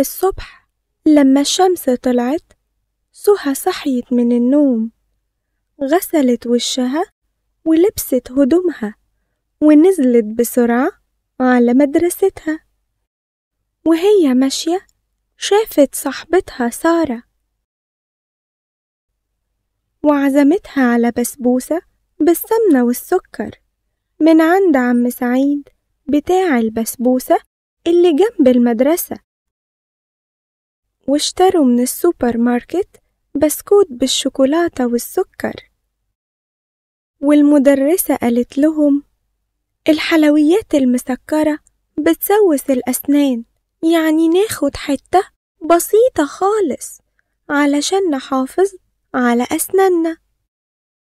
الصبح لما الشمس طلعت سهى صحيت من النوم غسلت وشها ولبست هدومها ونزلت بسرعة على مدرستها وهي ماشية شافت صاحبتها سارة وعزمتها على بسبوسة بالسمنة والسكر من عند عم سعيد بتاع البسبوسة اللي جنب المدرسة واشتروا من السوبر ماركت بسكوت بالشوكولاتة والسكر والمدرسة قالت لهم الحلويات المسكرة بتسوس الأسنان يعني ناخد حتة بسيطة خالص علشان نحافظ على أسناننا